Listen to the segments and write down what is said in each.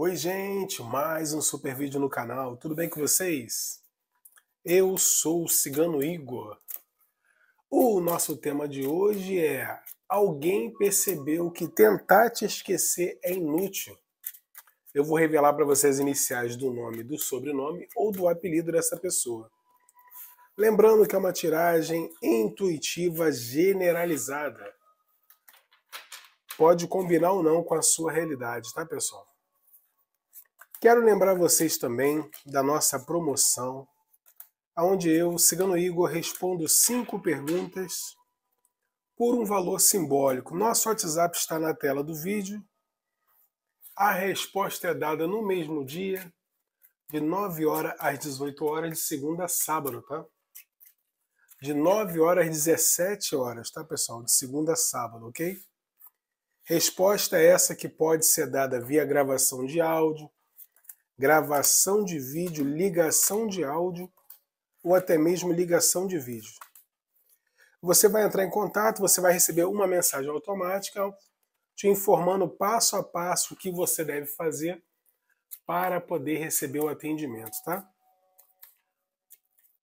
Oi, gente, mais um super vídeo no canal. Tudo bem com vocês? Eu sou o Cigano Igor. O nosso tema de hoje é: alguém percebeu que tentar te esquecer é inútil? Eu vou revelar para vocês as iniciais do nome, do sobrenome ou do apelido dessa pessoa. Lembrando que é uma tiragem intuitiva generalizada. Pode combinar ou não com a sua realidade, tá, pessoal? Quero lembrar vocês também da nossa promoção, onde eu, Cigano Igor, respondo cinco perguntas por um valor simbólico. Nosso WhatsApp está na tela do vídeo. A resposta é dada no mesmo dia, de 9 horas às 18 horas, de segunda a sábado, tá? De 9 horas às 17 horas, tá, pessoal? De segunda a sábado, ok? Resposta é essa que pode ser dada via gravação de áudio, gravação de vídeo, ligação de áudio ou até mesmo ligação de vídeo. Você vai entrar em contato, você vai receber uma mensagem automática te informando passo a passo o que você deve fazer para poder receber o atendimento, tá?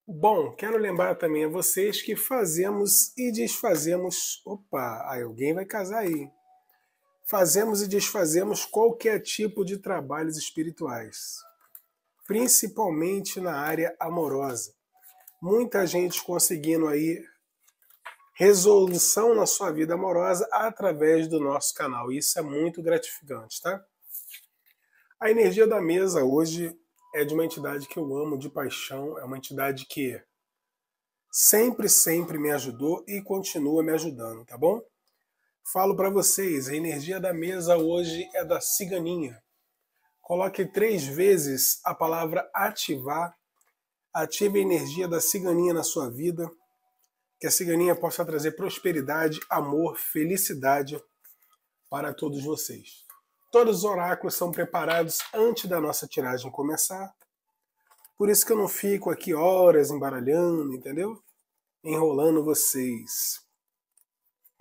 Bom, quero lembrar também a vocês que fazemos e desfazemos. Opa, aí alguém vai casar aí fazemos e desfazemos qualquer tipo de trabalhos espirituais, principalmente na área amorosa. Muita gente conseguindo aí resolução na sua vida amorosa através do nosso canal. Isso é muito gratificante, tá? A energia da mesa hoje é de uma entidade que eu amo de paixão, é uma entidade que sempre, sempre me ajudou e continua me ajudando, tá bom? Falo para vocês, a energia da mesa hoje é da ciganinha. Coloque três vezes a palavra ativar. Ative a energia da ciganinha na sua vida. Que a ciganinha possa trazer prosperidade, amor, felicidade para todos vocês. Todos os oráculos são preparados antes da nossa tiragem começar. Por isso que eu não fico aqui horas embaralhando, entendeu? Enrolando vocês.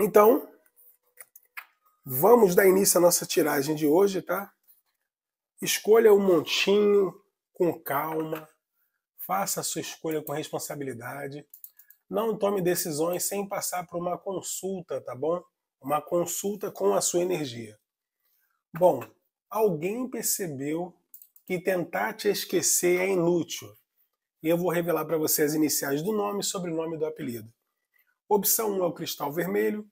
Então, Vamos dar início à nossa tiragem de hoje, tá? Escolha o um montinho com calma, faça a sua escolha com responsabilidade. Não tome decisões sem passar por uma consulta, tá bom? Uma consulta com a sua energia. Bom, alguém percebeu que tentar te esquecer é inútil. E eu vou revelar para você as iniciais do nome e sobrenome do apelido. Opção 1 é o cristal vermelho,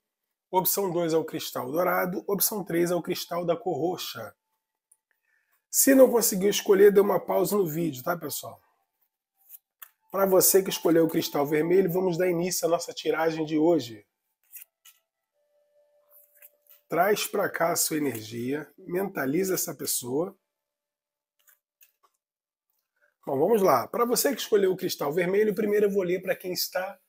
Opção 2 é o cristal dourado. Opção 3 é o cristal da cor roxa. Se não conseguiu escolher, dê uma pausa no vídeo, tá, pessoal? Para você que escolheu o cristal vermelho, vamos dar início à nossa tiragem de hoje. Traz para cá a sua energia, mentaliza essa pessoa. Bom, vamos lá. Para você que escolheu o cristal vermelho, primeiro eu vou ler para quem está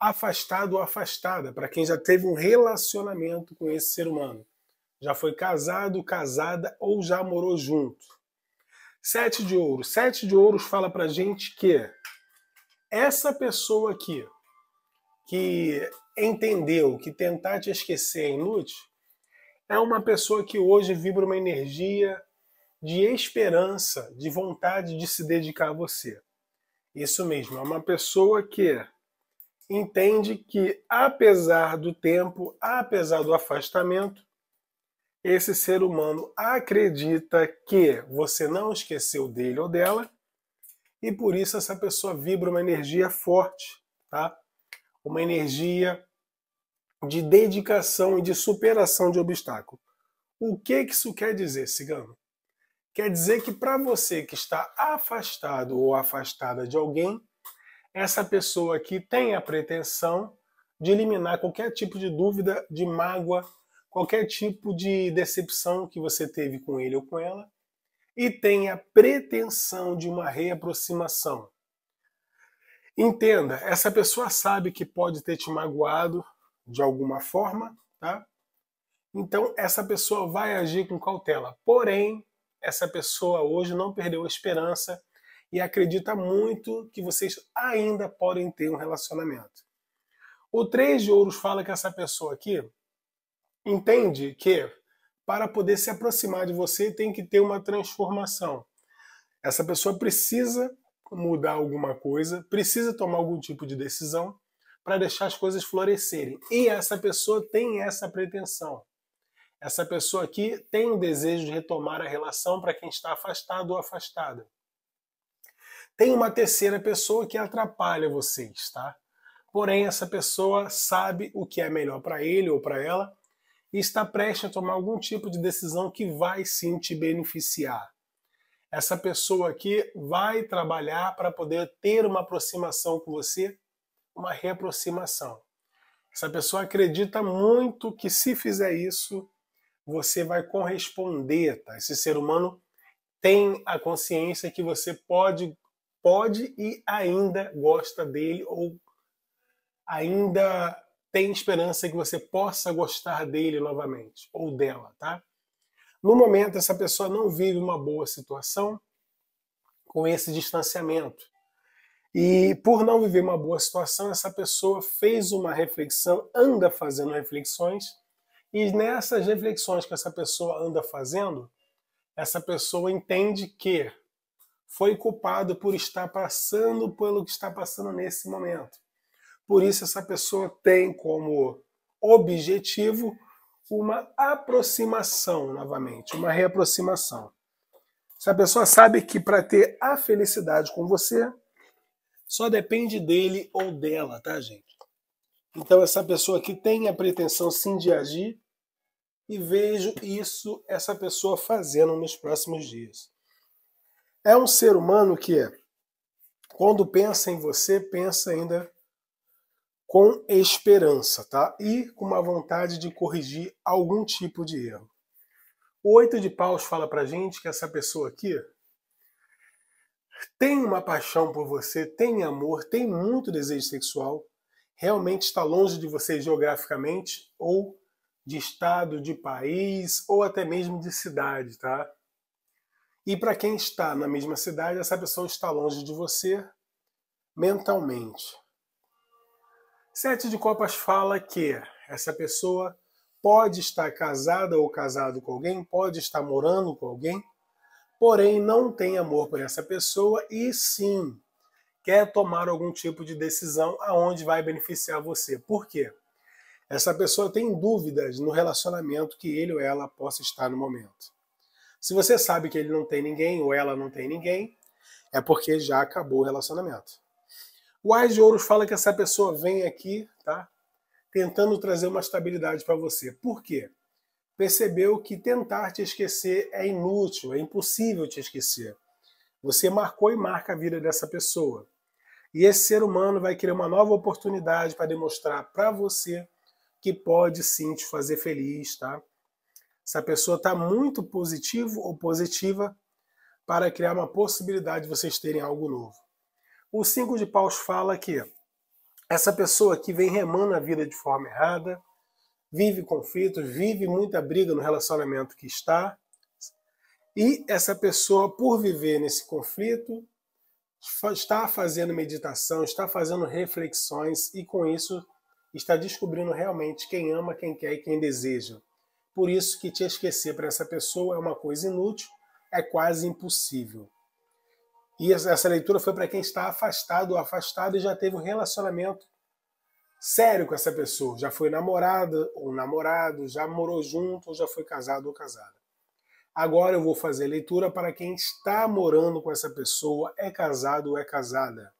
afastado ou afastada, para quem já teve um relacionamento com esse ser humano. Já foi casado, casada ou já morou junto. Sete de ouro. Sete de ouros fala pra gente que essa pessoa aqui que entendeu que tentar te esquecer é inútil, é uma pessoa que hoje vibra uma energia de esperança, de vontade de se dedicar a você. Isso mesmo, é uma pessoa que entende que, apesar do tempo, apesar do afastamento, esse ser humano acredita que você não esqueceu dele ou dela, e por isso essa pessoa vibra uma energia forte, tá? Uma energia de dedicação e de superação de obstáculo. O que que isso quer dizer, cigano? Quer dizer que para você que está afastado ou afastada de alguém, essa pessoa aqui tem a pretensão de eliminar qualquer tipo de dúvida, de mágoa, qualquer tipo de decepção que você teve com ele ou com ela, e tem a pretensão de uma reaproximação. Entenda, essa pessoa sabe que pode ter te magoado de alguma forma, tá? Então essa pessoa vai agir com cautela. Porém, essa pessoa hoje não perdeu a esperança e acredita muito que vocês ainda podem ter um relacionamento. O 3 de ouros fala que essa pessoa aqui entende que para poder se aproximar de você tem que ter uma transformação. Essa pessoa precisa mudar alguma coisa, precisa tomar algum tipo de decisão para deixar as coisas florescerem. E essa pessoa tem essa pretensão. Essa pessoa aqui tem o desejo de retomar a relação para quem está afastado ou afastada. Tem uma terceira pessoa que atrapalha vocês, tá? Porém, essa pessoa sabe o que é melhor para ele ou para ela e está prestes a tomar algum tipo de decisão que vai sim te beneficiar. Essa pessoa aqui vai trabalhar para poder ter uma aproximação com você, uma reaproximação. Essa pessoa acredita muito que se fizer isso, você vai corresponder. Tá? Esse ser humano tem a consciência que você pode pode e ainda gosta dele ou ainda tem esperança que você possa gostar dele novamente ou dela, tá? No momento, essa pessoa não vive uma boa situação com esse distanciamento. E por não viver uma boa situação, essa pessoa fez uma reflexão, anda fazendo reflexões, e nessas reflexões que essa pessoa anda fazendo, essa pessoa entende que foi culpado por estar passando pelo que está passando nesse momento. Por isso, essa pessoa tem como objetivo uma aproximação novamente, uma reaproximação. Se a pessoa sabe que para ter a felicidade com você, só depende dele ou dela, tá, gente? Então, essa pessoa que tem a pretensão sim de agir, e vejo isso, essa pessoa fazendo nos próximos dias. É um ser humano que, quando pensa em você, pensa ainda com esperança, tá? E com uma vontade de corrigir algum tipo de erro. O Oito de Paus fala pra gente que essa pessoa aqui tem uma paixão por você, tem amor, tem muito desejo sexual, realmente está longe de você geograficamente ou de estado, de país ou até mesmo de cidade, tá? E para quem está na mesma cidade, essa pessoa está longe de você mentalmente. Sete de Copas fala que essa pessoa pode estar casada ou casado com alguém, pode estar morando com alguém, porém não tem amor por essa pessoa e sim quer tomar algum tipo de decisão aonde vai beneficiar você. Por quê? Essa pessoa tem dúvidas no relacionamento que ele ou ela possa estar no momento. Se você sabe que ele não tem ninguém ou ela não tem ninguém, é porque já acabou o relacionamento. O Ais de Ouros fala que essa pessoa vem aqui, tá? Tentando trazer uma estabilidade para você. Por quê? Percebeu que tentar te esquecer é inútil, é impossível te esquecer. Você marcou e marca a vida dessa pessoa. E esse ser humano vai querer uma nova oportunidade para demonstrar para você que pode sim te fazer feliz, tá? se a pessoa está muito positivo ou positiva para criar uma possibilidade de vocês terem algo novo. O cinco de paus fala que essa pessoa que vem remando a vida de forma errada, vive conflitos, vive muita briga no relacionamento que está, e essa pessoa, por viver nesse conflito, está fazendo meditação, está fazendo reflexões e com isso está descobrindo realmente quem ama, quem quer e quem deseja. Por isso que te esquecer para essa pessoa é uma coisa inútil, é quase impossível. E essa leitura foi para quem está afastado ou afastado e já teve um relacionamento sério com essa pessoa. Já foi namorada ou namorado, já morou junto ou já foi casado ou casada. Agora eu vou fazer leitura para quem está morando com essa pessoa, é casado ou é casada.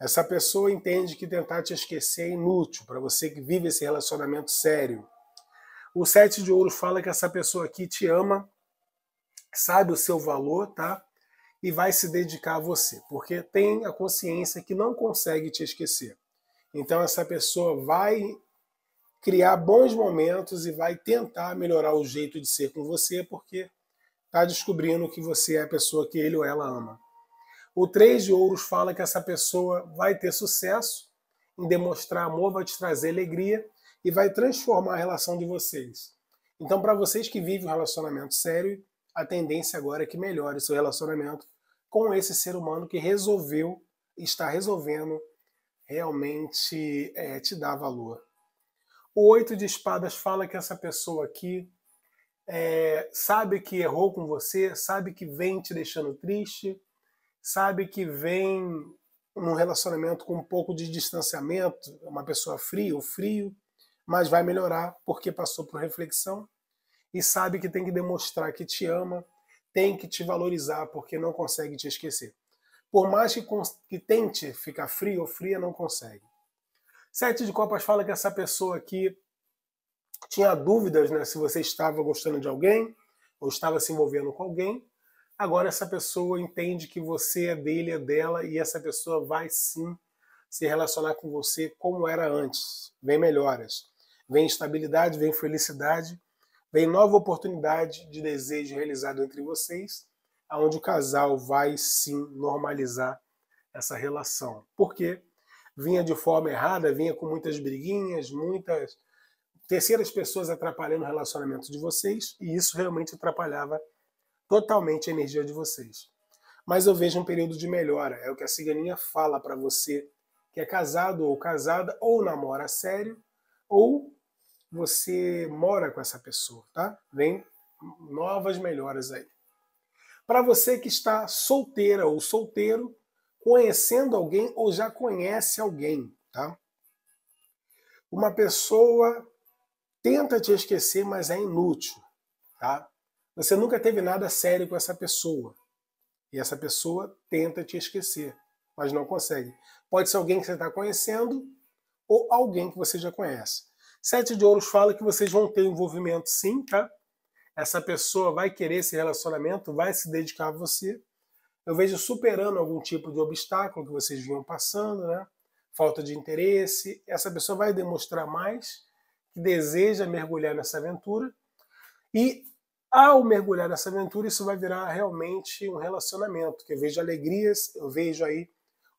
Essa pessoa entende que tentar te esquecer é inútil para você que vive esse relacionamento sério. O sete de ouros fala que essa pessoa aqui te ama, sabe o seu valor, tá? E vai se dedicar a você, porque tem a consciência que não consegue te esquecer. Então essa pessoa vai criar bons momentos e vai tentar melhorar o jeito de ser com você, porque está descobrindo que você é a pessoa que ele ou ela ama. O três de ouros fala que essa pessoa vai ter sucesso em demonstrar amor, vai te trazer alegria e vai transformar a relação de vocês. Então, para vocês que vivem um relacionamento sério, a tendência agora é que melhore seu relacionamento com esse ser humano que resolveu, está resolvendo realmente é, te dar valor. O oito de espadas fala que essa pessoa aqui é, sabe que errou com você, sabe que vem te deixando triste, sabe que vem num relacionamento com um pouco de distanciamento, uma pessoa fria ou frio, mas vai melhorar porque passou por reflexão e sabe que tem que demonstrar que te ama, tem que te valorizar porque não consegue te esquecer. Por mais que, que tente ficar frio ou fria, não consegue. Sete de Copas fala que essa pessoa aqui tinha dúvidas né, se você estava gostando de alguém ou estava se envolvendo com alguém. Agora essa pessoa entende que você é dele, é dela, e essa pessoa vai sim se relacionar com você como era antes. Vem melhoras vem estabilidade, vem felicidade, vem nova oportunidade de desejo realizado entre vocês, aonde o casal vai sim normalizar essa relação. Porque vinha de forma errada, vinha com muitas briguinhas, muitas terceiras pessoas atrapalhando o relacionamento de vocês, e isso realmente atrapalhava totalmente a energia de vocês. Mas eu vejo um período de melhora, é o que a ciganinha fala para você que é casado ou casada ou namora sério, ou você mora com essa pessoa, tá? Vem novas melhoras aí. Para você que está solteira ou solteiro, conhecendo alguém ou já conhece alguém, tá? Uma pessoa tenta te esquecer, mas é inútil, tá? Você nunca teve nada sério com essa pessoa. E essa pessoa tenta te esquecer, mas não consegue. Pode ser alguém que você está conhecendo ou alguém que você já conhece. Sete de Ouros fala que vocês vão ter envolvimento sim, tá? Essa pessoa vai querer esse relacionamento, vai se dedicar a você. Eu vejo superando algum tipo de obstáculo que vocês vinham passando, né? Falta de interesse. Essa pessoa vai demonstrar mais que deseja mergulhar nessa aventura. E ao mergulhar nessa aventura, isso vai virar realmente um relacionamento, que eu vejo alegrias, eu vejo aí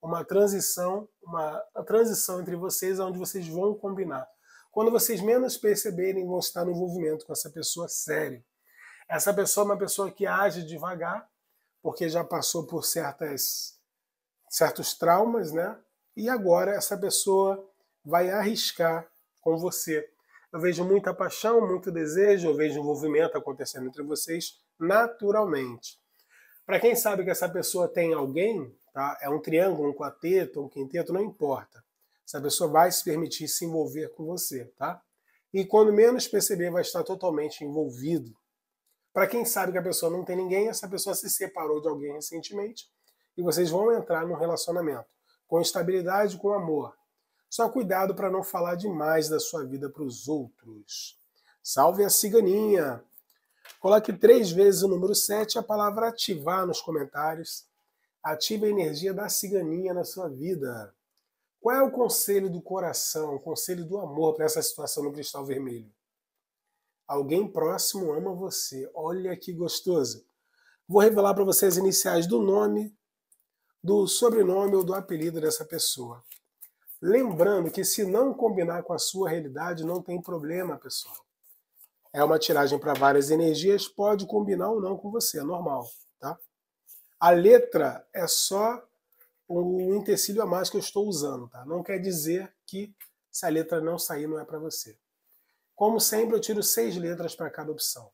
uma transição, uma transição entre vocês onde vocês vão combinar quando vocês menos perceberem, vão estar no envolvimento com essa pessoa sério. Essa pessoa é uma pessoa que age devagar, porque já passou por certas, certos traumas, né? E agora essa pessoa vai arriscar com você. Eu vejo muita paixão, muito desejo, eu vejo envolvimento acontecendo entre vocês naturalmente. Para quem sabe que essa pessoa tem alguém, tá? É um triângulo, um quarteto, um quinteto, não importa. Essa pessoa vai se permitir se envolver com você, tá? E quando menos perceber, vai estar totalmente envolvido. Para quem sabe que a pessoa não tem ninguém, essa pessoa se separou de alguém recentemente e vocês vão entrar num relacionamento com estabilidade, com amor. Só cuidado para não falar demais da sua vida para os outros. Salve a ciganinha! Coloque três vezes o número 7 a palavra ativar nos comentários. Ative a energia da ciganinha na sua vida. Qual é o conselho do coração, o conselho do amor para essa situação no cristal vermelho? Alguém próximo ama você. Olha que gostoso. Vou revelar para vocês as iniciais do nome, do sobrenome ou do apelido dessa pessoa. Lembrando que se não combinar com a sua realidade, não tem problema, pessoal. É uma tiragem para várias energias, pode combinar ou não com você, é normal, tá? A letra é só um intercílio a mais que eu estou usando, tá? Não quer dizer que se a letra não sair não é para você. Como sempre, eu tiro seis letras para cada opção.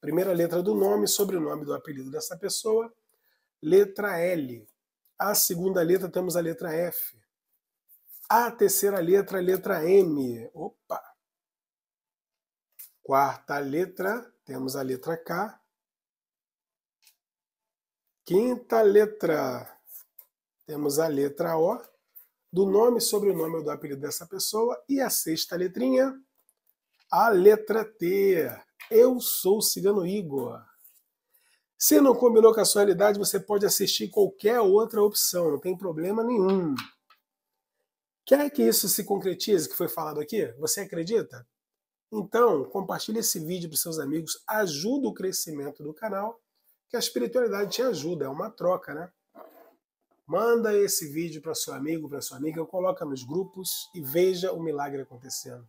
Primeira letra do nome, sobrenome do apelido dessa pessoa, letra L. A segunda letra temos a letra F. A terceira letra, letra M. Opa! Quarta letra, temos a letra K. Quinta letra, temos a letra O do nome, sobrenome ou do apelido dessa pessoa. E a sexta letrinha, a letra T. Eu sou o Cigano Igor. Se não combinou com a sua realidade, você pode assistir qualquer outra opção, não tem problema nenhum. Quer que isso se concretize, que foi falado aqui? Você acredita? Então, compartilhe esse vídeo para seus amigos, ajuda o crescimento do canal, que a espiritualidade te ajuda, é uma troca, né? Manda esse vídeo para seu amigo, para sua amiga, coloca nos grupos e veja o milagre acontecendo.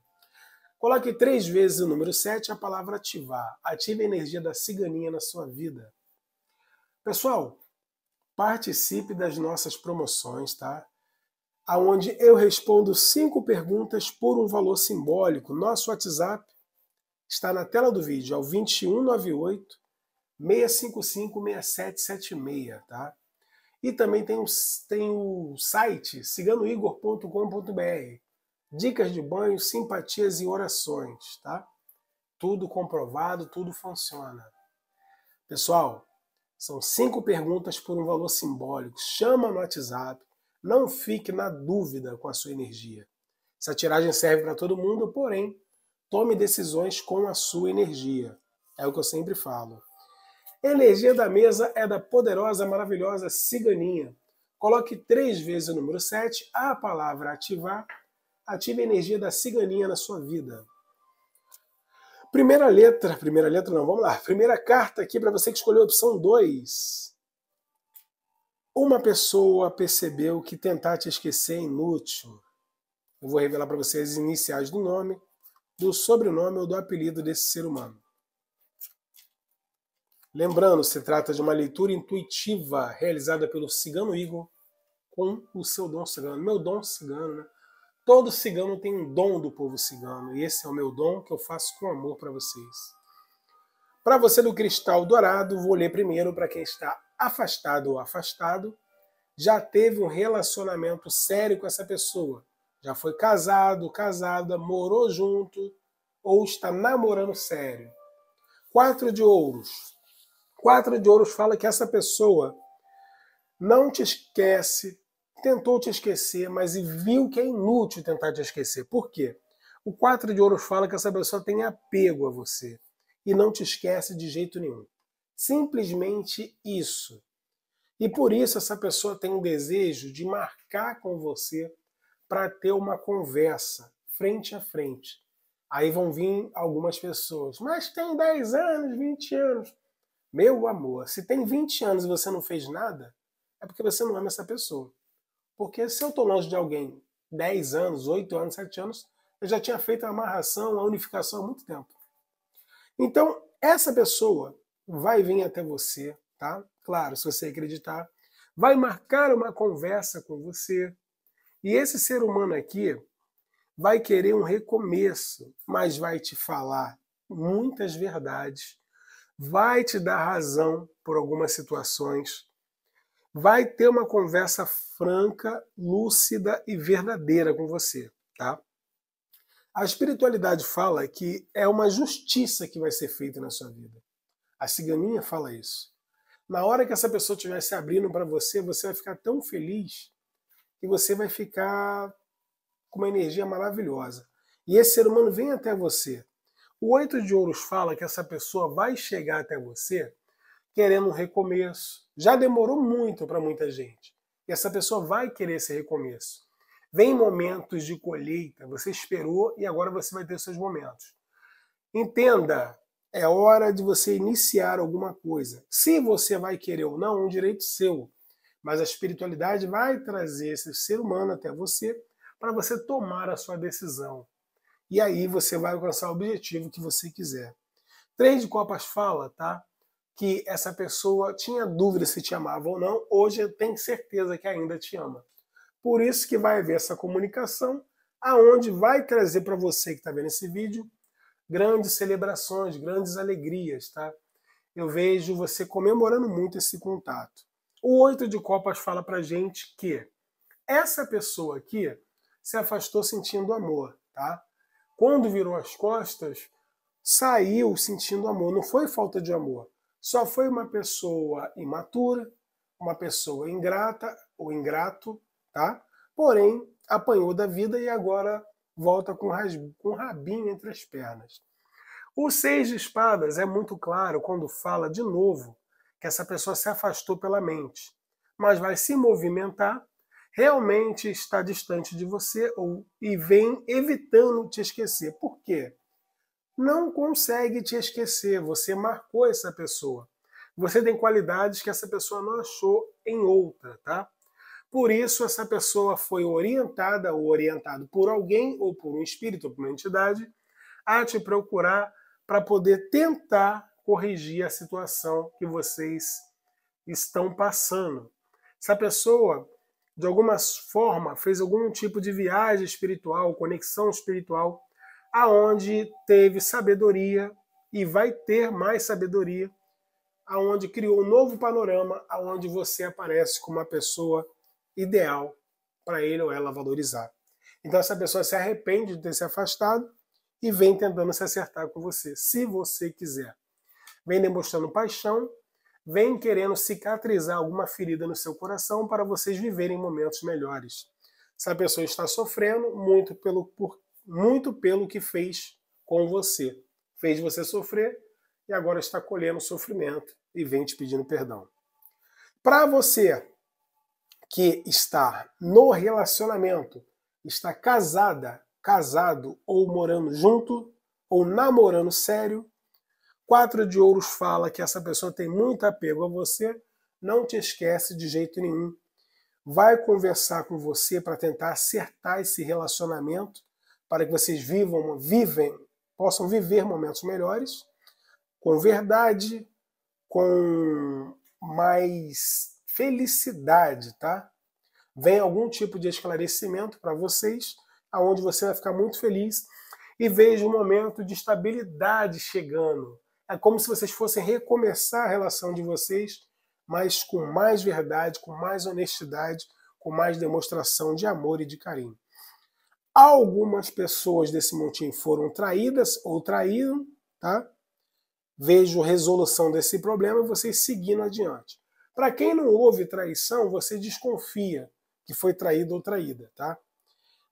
Coloque três vezes o número 7, a palavra ativar. Ative a energia da ciganinha na sua vida. Pessoal, participe das nossas promoções, tá? Aonde eu respondo cinco perguntas por um valor simbólico. Nosso WhatsApp está na tela do vídeo, é o 2198 655 6776, tá? E também tem o, tem o site ciganoigor.com.br. Dicas de banho, simpatias e orações, tá? Tudo comprovado, tudo funciona. Pessoal, são cinco perguntas por um valor simbólico. Chama no WhatsApp, não fique na dúvida com a sua energia. Essa tiragem serve para todo mundo, porém, tome decisões com a sua energia. É o que eu sempre falo. Energia da mesa é da poderosa, maravilhosa ciganinha. Coloque três vezes o número 7, a palavra ativar. Ative a energia da ciganinha na sua vida. Primeira letra, primeira letra não, vamos lá. Primeira carta aqui para você que escolheu a opção 2. Uma pessoa percebeu que tentar te esquecer é inútil. Eu vou revelar para vocês as iniciais do nome, do sobrenome ou do apelido desse ser humano. Lembrando, se trata de uma leitura intuitiva realizada pelo cigano Igor com o seu dom cigano. Meu dom cigano, né? Todo cigano tem um dom do povo cigano, e esse é o meu dom que eu faço com amor para vocês. Para você do Cristal Dourado, vou ler primeiro para quem está afastado ou afastado, já teve um relacionamento sério com essa pessoa, já foi casado, casada, morou junto ou está namorando sério. Quatro de ouros, Quatro de Ouros fala que essa pessoa não te esquece, tentou te esquecer, mas viu que é inútil tentar te esquecer. Por quê? O Quatro de Ouros fala que essa pessoa tem apego a você e não te esquece de jeito nenhum. Simplesmente isso. E por isso essa pessoa tem um desejo de marcar com você para ter uma conversa frente a frente. Aí vão vir algumas pessoas, mas tem 10 anos, 20 anos. Meu amor, se tem 20 anos e você não fez nada, é porque você não ama essa pessoa. Porque se eu estou longe de alguém 10 anos, 8 anos, 7 anos, eu já tinha feito a amarração, a unificação há muito tempo. Então, essa pessoa vai vir até você, tá? Claro, se você acreditar, vai marcar uma conversa com você. E esse ser humano aqui vai querer um recomeço, mas vai te falar muitas verdades vai te dar razão por algumas situações, vai ter uma conversa franca, lúcida e verdadeira com você, tá? A espiritualidade fala que é uma justiça que vai ser feita na sua vida. A ciganinha fala isso. Na hora que essa pessoa estiver se abrindo para você, você vai ficar tão feliz que você vai ficar com uma energia maravilhosa. E esse ser humano vem até você o oito de ouros fala que essa pessoa vai chegar até você querendo um recomeço. Já demorou muito para muita gente. E essa pessoa vai querer esse recomeço. Vem momentos de colheita, você esperou e agora você vai ter seus momentos. Entenda, é hora de você iniciar alguma coisa. Se você vai querer ou não, é um direito seu. Mas a espiritualidade vai trazer esse ser humano até você para você tomar a sua decisão e aí você vai alcançar o objetivo que você quiser. Três de Copas fala, tá? Que essa pessoa tinha dúvida se te amava ou não, hoje tem certeza que ainda te ama. Por isso que vai haver essa comunicação, aonde vai trazer para você que está vendo esse vídeo grandes celebrações, grandes alegrias, tá? Eu vejo você comemorando muito esse contato. O oito de copas fala para gente que essa pessoa aqui se afastou sentindo amor, tá? Quando virou as costas, saiu sentindo amor. Não foi falta de amor. Só foi uma pessoa imatura, uma pessoa ingrata ou ingrato, tá? Porém, apanhou da vida e agora volta com, um rabinho entre as pernas. O seis de espadas é muito claro quando fala de novo que essa pessoa se afastou pela mente, mas vai se movimentar realmente está distante de você ou e vem evitando te esquecer. Por quê? Não consegue te esquecer, você marcou essa pessoa. Você tem qualidades que essa pessoa não achou em outra, tá? Por isso essa pessoa foi orientada ou orientado por alguém ou por um espírito, ou por uma entidade, a te procurar para poder tentar corrigir a situação que vocês estão passando. Essa pessoa de alguma forma, fez algum tipo de viagem espiritual, conexão espiritual, aonde teve sabedoria e vai ter mais sabedoria, aonde criou um novo panorama, aonde você aparece como uma pessoa ideal para ele ou ela valorizar. Então essa pessoa se arrepende de ter se afastado e vem tentando se acertar com você, se você quiser. Vem demonstrando paixão, vem querendo cicatrizar alguma ferida no seu coração para vocês viverem momentos melhores. Essa pessoa está sofrendo muito pelo, por, muito pelo que fez com você. Fez você sofrer e agora está colhendo sofrimento e vem te pedindo perdão. Para você que está no relacionamento, está casada, casado ou morando junto, ou namorando sério, Quatro de Ouros fala que essa pessoa tem muito apego a você, não te esquece de jeito nenhum. Vai conversar com você para tentar acertar esse relacionamento, para que vocês vivam, vivem, possam viver momentos melhores, com verdade, com mais felicidade, tá? Vem algum tipo de esclarecimento para vocês, aonde você vai ficar muito feliz e veja um momento de estabilidade chegando é como se vocês fossem recomeçar a relação de vocês, mas com mais verdade, com mais honestidade, com mais demonstração de amor e de carinho. Algumas pessoas desse montinho foram traídas ou traíram, tá? Vejo resolução desse problema e vocês seguindo adiante. Para quem não houve traição, você desconfia que foi traído ou traída, tá?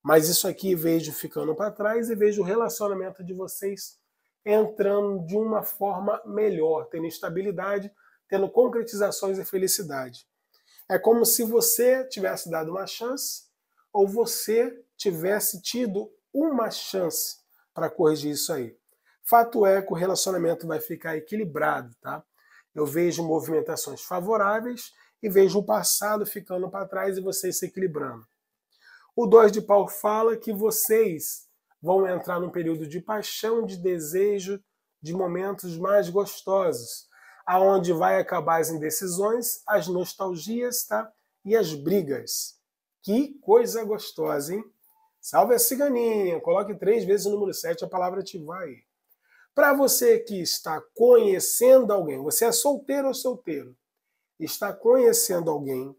Mas isso aqui vejo ficando para trás e vejo o relacionamento de vocês entrando de uma forma melhor, tendo estabilidade, tendo concretizações e felicidade. É como se você tivesse dado uma chance ou você tivesse tido uma chance para corrigir isso aí. Fato é que o relacionamento vai ficar equilibrado, tá? Eu vejo movimentações favoráveis e vejo o passado ficando para trás e vocês se equilibrando. O 2 de pau fala que vocês vão entrar num período de paixão, de desejo, de momentos mais gostosos, aonde vai acabar as indecisões, as nostalgias, tá? E as brigas. Que coisa gostosa, hein? Salve a ciganinha! Coloque três vezes o número 7, a palavra te vai. Para você que está conhecendo alguém, você é solteiro ou solteiro? Está conhecendo alguém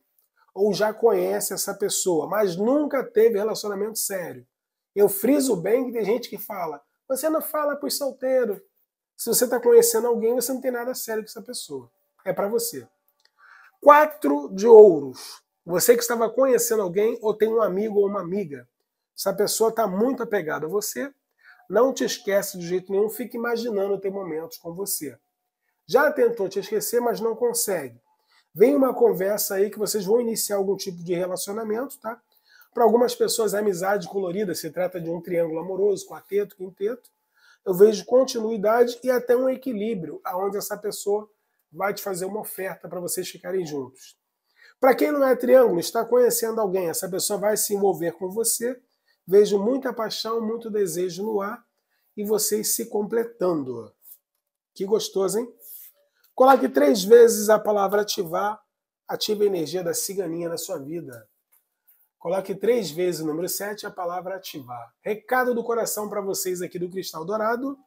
ou já conhece essa pessoa, mas nunca teve relacionamento sério. Eu friso bem que tem gente que fala, você não fala por solteiro. Se você está conhecendo alguém, você não tem nada sério com essa pessoa. É para você. Quatro de ouros. Você que estava conhecendo alguém ou tem um amigo ou uma amiga. Essa pessoa está muito apegada a você. Não te esquece de jeito nenhum. Fique imaginando ter momentos com você. Já tentou te esquecer, mas não consegue. Vem uma conversa aí que vocês vão iniciar algum tipo de relacionamento, tá? Para algumas pessoas, a amizade colorida se trata de um triângulo amoroso, quarteto, quinteto. Eu vejo continuidade e até um equilíbrio, aonde essa pessoa vai te fazer uma oferta para vocês ficarem juntos. Para quem não é triângulo, está conhecendo alguém, essa pessoa vai se envolver com você. Vejo muita paixão, muito desejo no ar e vocês se completando. Que gostoso, hein? Coloque três vezes a palavra ativar, ative a energia da ciganinha na sua vida. Coloque três vezes o número 7 a palavra ativar. Recado do coração para vocês aqui do Cristal Dourado.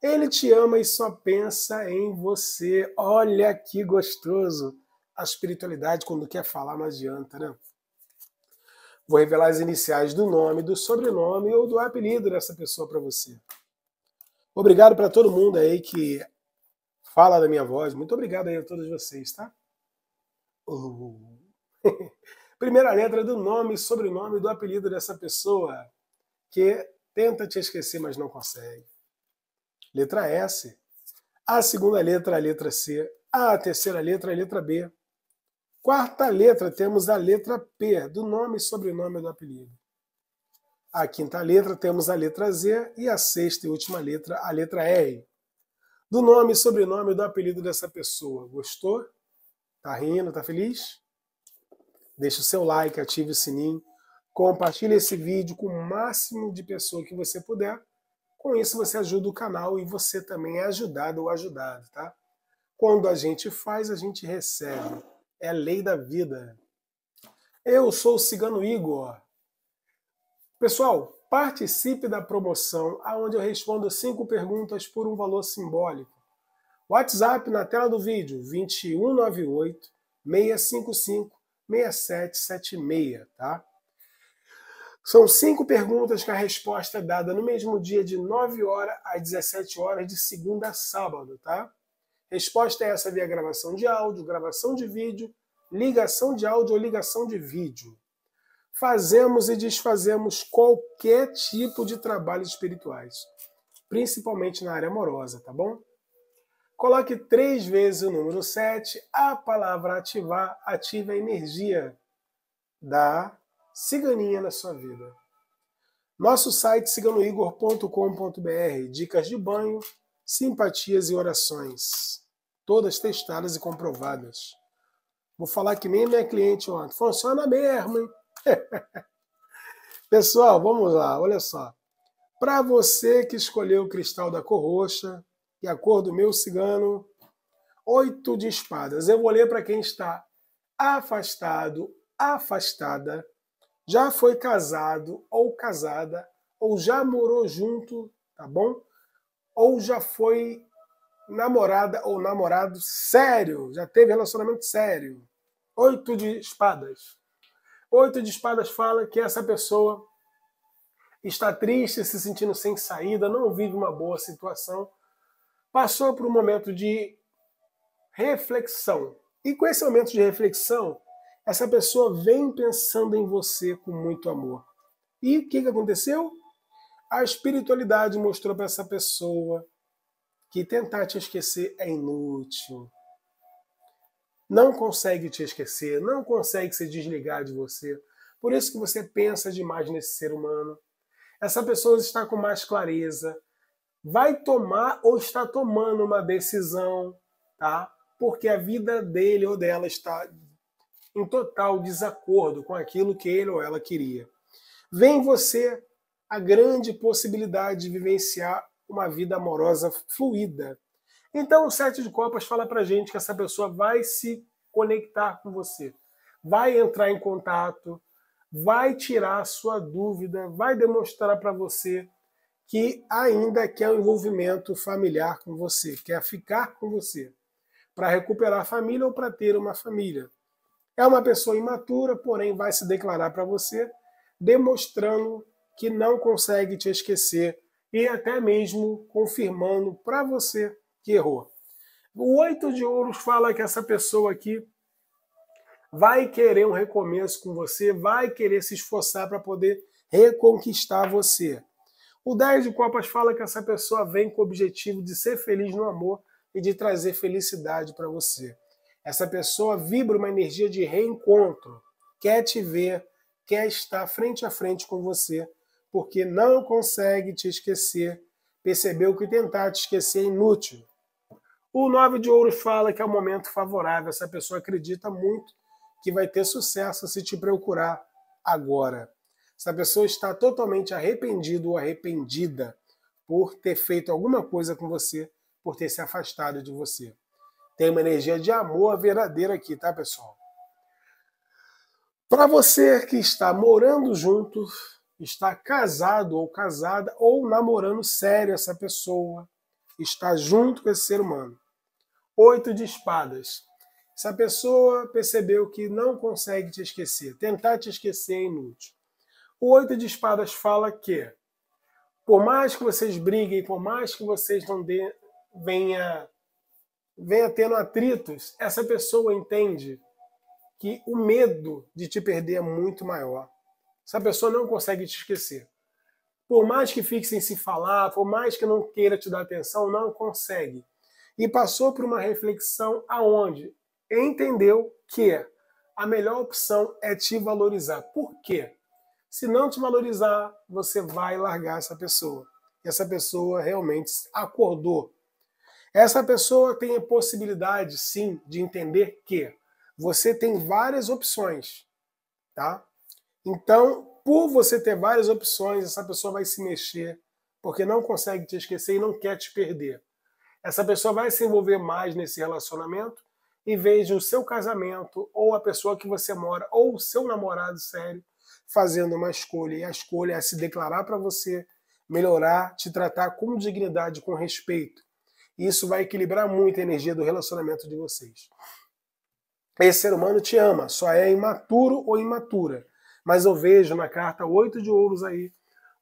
Ele te ama e só pensa em você. Olha que gostoso. A espiritualidade, quando quer falar, não adianta, né? Vou revelar as iniciais do nome, do sobrenome ou do apelido dessa pessoa para você. Obrigado para todo mundo aí que fala da minha voz. Muito obrigado aí a todos vocês, tá? Oh. Primeira letra do nome, sobrenome, do apelido dessa pessoa que tenta te esquecer, mas não consegue. Letra S. A segunda letra, a letra C. A terceira letra, a letra B. Quarta letra, temos a letra P, do nome, sobrenome, do apelido. A quinta letra, temos a letra Z. E a sexta e última letra, a letra R. Do nome, sobrenome, do apelido dessa pessoa. Gostou? Tá rindo? Tá feliz? Deixe o seu like, ative o sininho, compartilhe esse vídeo com o máximo de pessoa que você puder. Com isso você ajuda o canal e você também é ajudado ou ajudado, tá? Quando a gente faz, a gente recebe. É a lei da vida. Eu sou o Cigano Igor. Pessoal, participe da promoção, aonde eu respondo cinco perguntas por um valor simbólico. WhatsApp na tela do vídeo, 2198 655 6776, tá? São cinco perguntas que a resposta é dada no mesmo dia de 9 horas às 17 horas de segunda a sábado, tá? Resposta é essa via gravação de áudio, gravação de vídeo, ligação de áudio ou ligação de vídeo. Fazemos e desfazemos qualquer tipo de trabalhos espirituais, principalmente na área amorosa, tá bom? Coloque três vezes o número 7, a palavra ativar, ative a energia da ciganinha na sua vida. Nosso site ciganoigor.com.br, dicas de banho, simpatias e orações, todas testadas e comprovadas. Vou falar que nem minha cliente ontem, funciona mesmo, hein? Pessoal, vamos lá, olha só. Para você que escolheu o cristal da cor roxa, e a cor do meu cigano. Oito de espadas. Eu vou ler para quem está afastado, afastada, já foi casado ou casada, ou já morou junto, tá bom? Ou já foi namorada ou namorado sério, já teve relacionamento sério. Oito de espadas. Oito de espadas fala que essa pessoa está triste, se sentindo sem saída, não vive uma boa situação passou por um momento de reflexão. E com esse momento de reflexão, essa pessoa vem pensando em você com muito amor. E o que, que aconteceu? A espiritualidade mostrou para essa pessoa que tentar te esquecer é inútil. Não consegue te esquecer, não consegue se desligar de você. Por isso que você pensa demais nesse ser humano. Essa pessoa está com mais clareza, vai tomar ou está tomando uma decisão, tá? Porque a vida dele ou dela está em total desacordo com aquilo que ele ou ela queria. Vem você a grande possibilidade de vivenciar uma vida amorosa fluida. Então o sete de copas fala pra gente que essa pessoa vai se conectar com você, vai entrar em contato, vai tirar a sua dúvida, vai demonstrar para você que ainda quer o um envolvimento familiar com você, quer ficar com você, para recuperar a família ou para ter uma família. É uma pessoa imatura, porém vai se declarar para você, demonstrando que não consegue te esquecer e até mesmo confirmando para você que errou. O oito de ouros fala que essa pessoa aqui vai querer um recomeço com você, vai querer se esforçar para poder reconquistar você. O 10 de Copas fala que essa pessoa vem com o objetivo de ser feliz no amor e de trazer felicidade para você. Essa pessoa vibra uma energia de reencontro, quer te ver, quer estar frente a frente com você, porque não consegue te esquecer, percebeu que tentar te esquecer é inútil. O 9 de ouro fala que é o momento favorável, essa pessoa acredita muito que vai ter sucesso se te procurar agora. Se a pessoa está totalmente arrependido ou arrependida por ter feito alguma coisa com você, por ter se afastado de você. Tem uma energia de amor verdadeira aqui, tá, pessoal? Para você que está morando junto, está casado ou casada ou namorando sério essa pessoa, está junto com esse ser humano. Oito de espadas. Se a pessoa percebeu que não consegue te esquecer, tentar te esquecer é inútil. O oito de espadas fala que, por mais que vocês briguem, por mais que vocês não dê, venha, venha tendo atritos, essa pessoa entende que o medo de te perder é muito maior. Essa pessoa não consegue te esquecer. Por mais que fique sem se falar, por mais que não queira te dar atenção, não consegue. E passou por uma reflexão aonde entendeu que a melhor opção é te valorizar. Por quê? Se não te valorizar, você vai largar essa pessoa. Essa pessoa realmente acordou. Essa pessoa tem a possibilidade, sim, de entender que você tem várias opções, tá? Então, por você ter várias opções, essa pessoa vai se mexer, porque não consegue te esquecer e não quer te perder. Essa pessoa vai se envolver mais nesse relacionamento, em vez o seu casamento, ou a pessoa que você mora, ou o seu namorado sério, fazendo uma escolha, e a escolha é se declarar para você, melhorar, te tratar com dignidade, com respeito. E isso vai equilibrar muito a energia do relacionamento de vocês. Esse ser humano te ama, só é imaturo ou imatura. Mas eu vejo na carta oito de ouros aí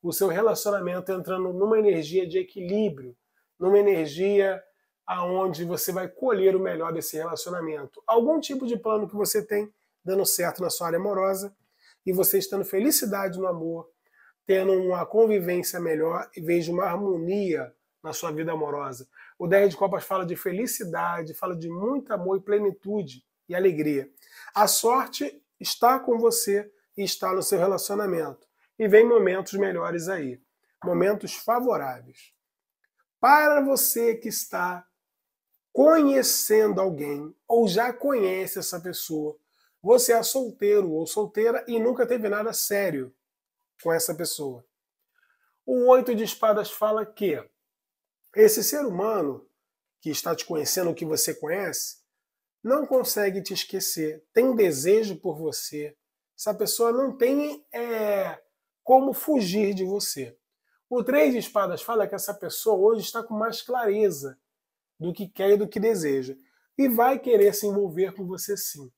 o seu relacionamento entrando numa energia de equilíbrio, numa energia aonde você vai colher o melhor desse relacionamento. Algum tipo de plano que você tem dando certo na sua área amorosa, e vocês tendo felicidade no amor, tendo uma convivência melhor e vejo uma harmonia na sua vida amorosa. O 10 de Copas fala de felicidade, fala de muito amor e plenitude e alegria. A sorte está com você e está no seu relacionamento. E vem momentos melhores aí, momentos favoráveis. Para você que está conhecendo alguém ou já conhece essa pessoa, você é solteiro ou solteira e nunca teve nada sério com essa pessoa. O oito de espadas fala que esse ser humano que está te conhecendo, que você conhece, não consegue te esquecer, tem desejo por você. Essa pessoa não tem é, como fugir de você. O três de espadas fala que essa pessoa hoje está com mais clareza do que quer e do que deseja. E vai querer se envolver com você sim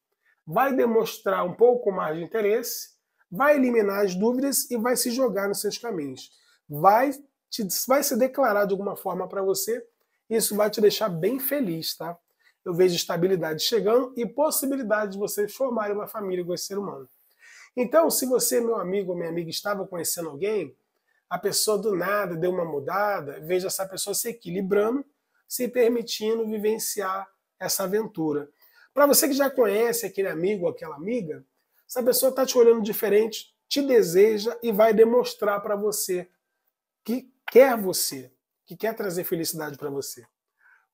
vai demonstrar um pouco mais de interesse, vai eliminar as dúvidas e vai se jogar nos seus caminhos. Vai, te, vai se declarar de alguma forma para você, isso vai te deixar bem feliz, tá? Eu vejo estabilidade chegando e possibilidade de vocês formarem uma família com esse ser humano. Então, se você, meu amigo ou minha amiga, estava conhecendo alguém, a pessoa do nada deu uma mudada, veja essa pessoa se equilibrando, se permitindo vivenciar essa aventura. Para você que já conhece aquele amigo ou aquela amiga, essa pessoa está te olhando diferente, te deseja e vai demonstrar para você que quer você, que quer trazer felicidade para você.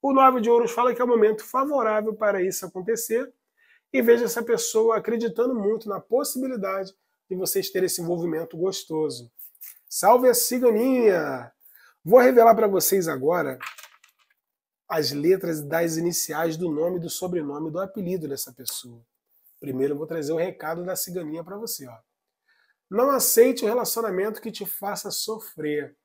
O Nove de Ouros fala que é o momento favorável para isso acontecer e veja essa pessoa acreditando muito na possibilidade de vocês terem esse envolvimento gostoso. Salve a ciganinha! Vou revelar para vocês agora as letras das iniciais do nome, do sobrenome, do apelido dessa pessoa. Primeiro eu vou trazer o um recado da ciganinha para você. Ó. Não aceite um relacionamento que te faça sofrer.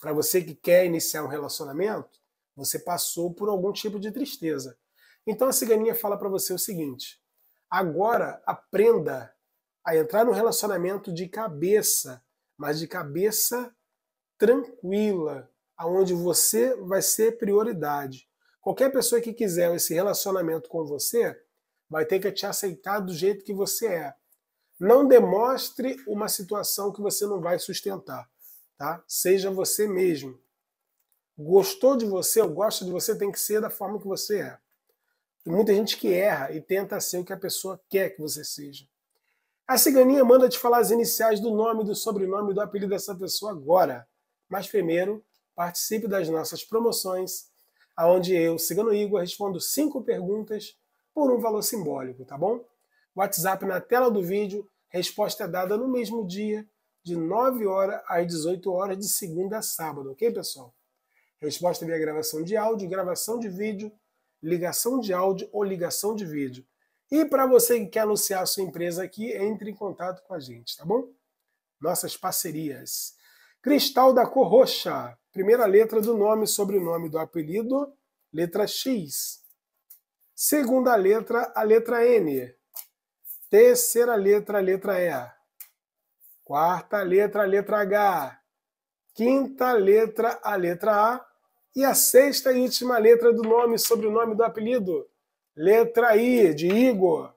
Para você que quer iniciar um relacionamento, você passou por algum tipo de tristeza. Então a ciganinha fala para você o seguinte: agora aprenda a entrar no relacionamento de cabeça, mas de cabeça tranquila, aonde você vai ser prioridade. Qualquer pessoa que quiser esse relacionamento com você vai ter que te aceitar do jeito que você é. Não demonstre uma situação que você não vai sustentar, tá? Seja você mesmo. Gostou de você, ou gosta de você, tem que ser da forma que você é. Tem muita gente que erra e tenta ser o que a pessoa quer que você seja. A ciganinha manda te falar as iniciais do nome, do sobrenome, do apelido dessa pessoa agora. Mas primeiro, Participe das nossas promoções, aonde eu, Cigano Igor, respondo cinco perguntas por um valor simbólico, tá bom? WhatsApp na tela do vídeo, resposta é dada no mesmo dia, de 9 horas às 18 horas, de segunda a sábado, ok, pessoal? Resposta via gravação de áudio, gravação de vídeo, ligação de áudio ou ligação de vídeo. E para você que quer anunciar a sua empresa aqui, entre em contato com a gente, tá bom? Nossas parcerias. Cristal da cor roxa. Primeira letra do nome sobrenome do apelido, letra X. Segunda letra, a letra N. Terceira letra, a letra E. Quarta letra, a letra H. Quinta letra, a letra A. E a sexta e última letra do nome sobrenome do apelido, letra I, de Igor.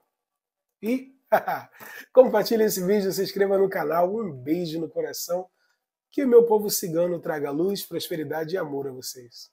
E compartilhe esse vídeo, se inscreva no canal. Um beijo no coração que o meu povo cigano traga luz, prosperidade e amor a vocês.